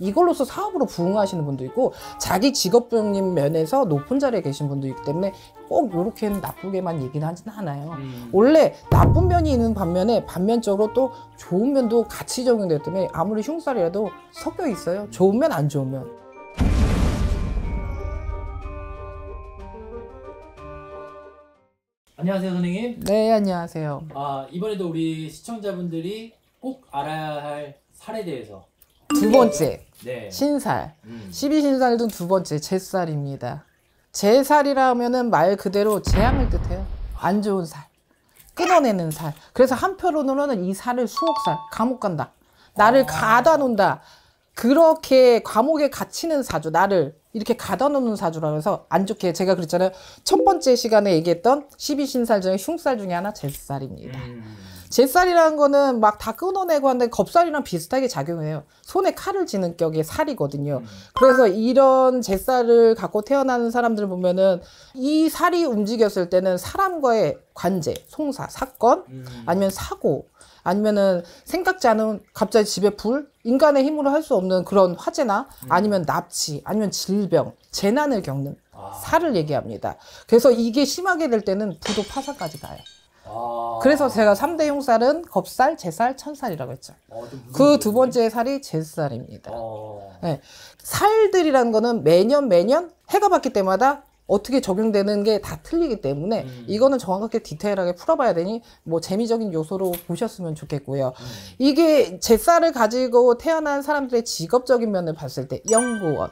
이걸로서 사업으로 부응하시는 분도 있고 자기 직업병님 면에서 높은 자리에 계신 분도 있기 때문에 꼭 이렇게 나쁘게만 얘기는 하지는 않아요. 음. 원래 나쁜 면이 있는 반면에 반면적으로 또 좋은 면도 같이 적용되기 때문에 아무리 흉살이라도 섞여 있어요. 좋은 면, 안 좋은 면. 안녕하세요 선생님. 네 안녕하세요. 아 이번에도 우리 시청자분들이 꼭 알아야 할 사례에 대해서 두 네. 번째 네. 신살 음. 12신살 등두 번째 제살입니다 제살이라면말 그대로 재앙을 뜻해요 안 좋은 살 끊어내는 살 그래서 한편으로는 이 살을 수옥살 감옥 간다 나를 아. 가다 놓는다 그렇게 과목에 갇히는 사주 나를 이렇게 가다놓는 사주라면서 안 좋게 제가 그랬잖아요 첫 번째 시간에 얘기했던 12신살 중에 흉살 중에 하나 제살입니다 음. 젯살이라는 거는 막 다 끊어내고 하는데 겁살이랑 비슷하게 작용해요. 손에 칼을 지는 격의 살이거든요. 음. 그래서 이런 젯살을 갖고 태어나는 사람들 을 보면은 이 살이 움직였을 때는 사람과의 관제, 송사, 사건, 음. 아니면 사고, 아니면은 생각지 않은 갑자기 집에 불 인간의 힘으로 할 수 없는 그런 화재나 음. 아니면 납치 아니면 질병 재난을 겪는 아. 살을 얘기합니다 그래서 이게 심하게 될 때는 부도 파산까지 가요 아. 그래서 제가 3대 용살은 겁살, 제살, 천살이라고 했죠. 아, 그두 번째 살이 제살입니다. 아. 네. 살들이라는 거는 매년 매년 해가 바뀔 때마다 어떻게 적용되는 게 다 틀리기 때문에 음. 이거는 정확하게 디테일하게 풀어봐야 되니 뭐 재미적인 요소로 보셨으면 좋겠고요. 음. 이게 제쌀을 가지고 태어난 사람들의 직업적인 면을 봤을 때 연구원.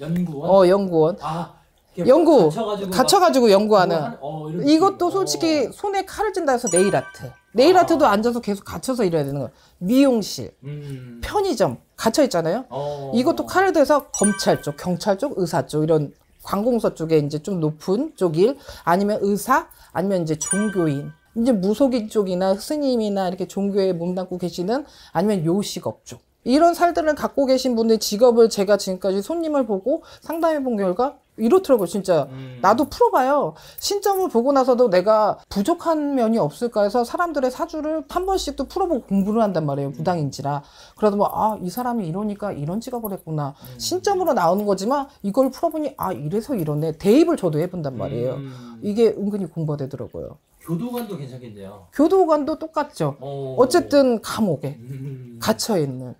연구원? 어, 연구원. 아, 연구 갇혀가지고, 갇혀가지고 연구하는 한, 뭐 어, 이것도 솔직히 어. 손에 칼을 찐다 해서 네일 아트 네일 아. 아트도 앉아서 계속 갇혀서 일해야 되는 거예요 미용실 음. 편의점 갇혀 있잖아요 어. 이것도 칼을 대서 검찰 쪽 경찰 쪽 의사 쪽 이런 관공서 쪽에 이제 좀 높은 쪽일 아니면 의사 아니면 이제 종교인 이제 무속인 쪽이나 스님이나 이렇게 종교에 몸담고 계시는 아니면 요식업 쪽 이런 살들을 갖고 계신 분들 직업을 제가 지금까지 손님을 보고 상담해 본 결과 이렇더라고요, 진짜. 음. 나도 풀어봐요. 신점을 보고 나서도 내가 부족한 면이 없을까 해서 사람들의 사주를 한 번씩 또 풀어보고 공부를 한단 말이에요, 무당인지라. 음. 그러다 보면, 아, 이 사람이 이러니까 이런 지업을 했구나. 음. 신점으로 나오는 거지만 이걸 풀어보니, 아, 이래서 이러네. 대입을 저도 해본단 음. 말이에요. 음. 이게 은근히 공부가 되더라고요. 교도관도 괜찮겠네요. 교도관도 똑같죠. 오. 어. 어쨌든 감옥에 음. 갇혀 있는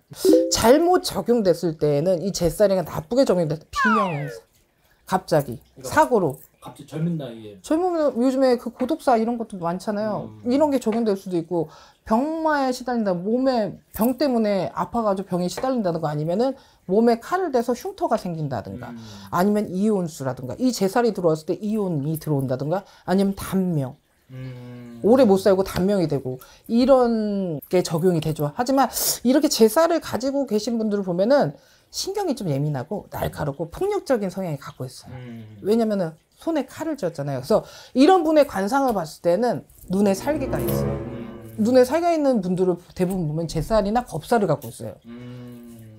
잘못 적용됐을 때에는 이제 사례가 나쁘게 적용됐다 비명 갑자기 그러니까 사고로 갑자기 젊은 나이에 젊으면 요즘에 그 고독사 이런 것도 많잖아요. 음. 이런 게 적용될 수도 있고 병마에 시달린다 몸에 병 때문에 아파가지고 병에 시달린다든가 아니면은 몸에 칼을 대서 흉터가 생긴다든가 음. 아니면 이온수라든가 이 제살이 들어왔을 때 이온이 들어온다든가 아니면 단명 음. 오래 못 살고 단명이 되고 이런 게 적용이 되죠. 하지만 이렇게 제사를 가지고 계신 분들을 보면은 신경이 좀 예민하고 날카롭고 음. 폭력적인 성향이 갖고 있어요. 음. 왜냐면은 손에 칼을 쥐었잖아요. 그래서 이런 분의 관상을 봤을 때는 눈에 살기가 있어요. 음. 눈에 살가 있는 분들을 대부분 보면 뱃살이나 겁살을 갖고 있어요.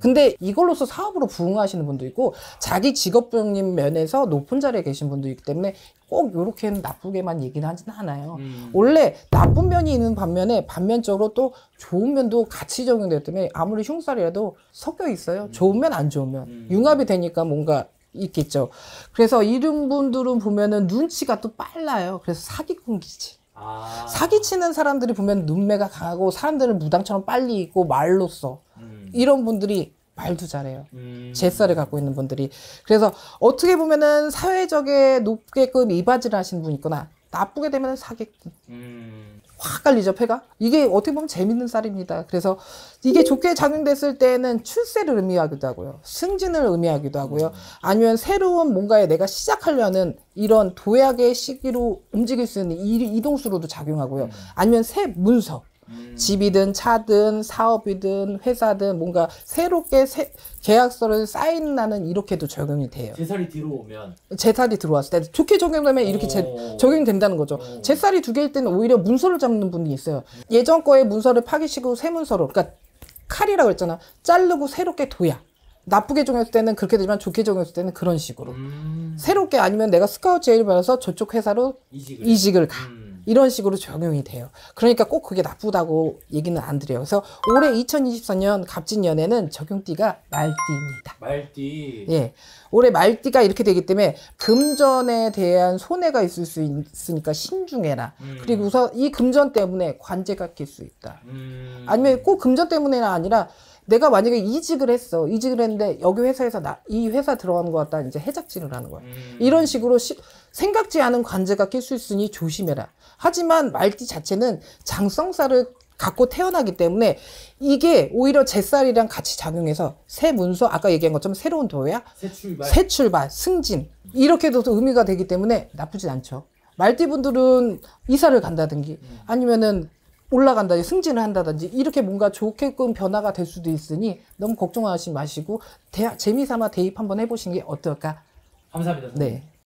근데 이걸로써 사업으로 부응하시는 분도 있고 자기 직업병님 면에서 높은 자리에 계신 분도 있기 때문에 꼭 이렇게 나쁘게만 얘기는 하진 않아요. 음. 원래 나쁜 면이 있는 반면에 반면적으로 또 좋은 면도 같이 적용되기 때문에 아무리 흉살이라도 섞여 있어요. 음. 좋은 면, 안 좋은 면. 음. 융합이 되니까 뭔가 있겠죠. 그래서 이런 분들은 보면은 눈치가 또 빨라요. 그래서 사기꾼기지. 아. 사기치는 사람들이 보면 눈매가 강하고 사람들은 무당처럼 빨리 있고 말로 써. 이런 분들이 말도 잘해요. 음. 제쌀을 갖고 있는 분들이. 그래서 어떻게 보면은 사회적에 높게끔 이바지를 하시는 분이 있거나 나쁘게 되면 사기꾼. 음. 확 깔리죠, 패가? 이게 어떻게 보면 재밌는 쌀입니다. 그래서 이게 좋게 작용됐을 때는 출세를 의미하기도 하고요. 승진을 의미하기도 하고요. 음. 아니면 새로운 뭔가에 내가 시작하려는 이런 도약의 시기로 움직일 수 있는 이동수로도 작용하고요. 음. 아니면 새 문서. 음. 집이든 차든 사업이든 회사든 뭔가 새롭게 새, 계약서를 사인하는 이렇게도 적용이 돼요. 제살이 뒤로 오면 제살이 들어왔을 때 좋게 적용되면 이렇게 제, 어. 적용된다는 거죠. 오. 어. 제살이 두 개일 때는 오히려 문서를 잡는 분이 있어요. 예전 거에 문서를 파기시고 새 문서로 그러니까 칼이라고 했잖아. 자르고 새롭게 도야. 나쁘게 정했을 때는 그렇게 되지만 좋게 정했을 때는 그런 식으로 음. 새롭게 아니면 내가 스카우트 제의를 받아서 저쪽 회사로 이직을, 이직을 가 음. 이런 식으로 적용이 돼요. 그러니까 꼭 그게 나쁘다고 얘기는 안 드려요. 그래서 올해 2024년 갑진년에는 적용띠가 말띠입니다. 말띠. 예. 올해 말띠가 이렇게 되기 때문에 금전에 대한 손해가 있을 수 있으니까 신중해라. 음. 그리고 우선 이 금전 때문에 관제가 낄 수 있다. 음. 아니면 꼭 금전 때문에가 아니라 내가 만약에 이직을 했어. 이직을 했는데 여기 회사에서 나, 이 회사 들어가는 것 같다. 이제 해작질을 하는 거야. 음. 이런 식으로 시, 생각지 않은 관제가 낄 수 있으니 조심해라. 하지만 말띠 자체는 장성사를 갖고 태어나기 때문에 이게 오히려 제살이랑 같이 작용해서 새 문서 아까 얘기한 것처럼 새로운 도야 새 출발. 새 출발 승진 이렇게도 의미가 되기 때문에 나쁘진 않죠 말띠분들은 이사를 간다든지 아니면은 올라간다든지 승진을 한다든지 이렇게 뭔가 좋게끔 변화가 될 수도 있으니 너무 걱정하지 마시고 대, 재미삼아 대입 한번 해보시는 게 어떨까 감사합니다 선생님. 네.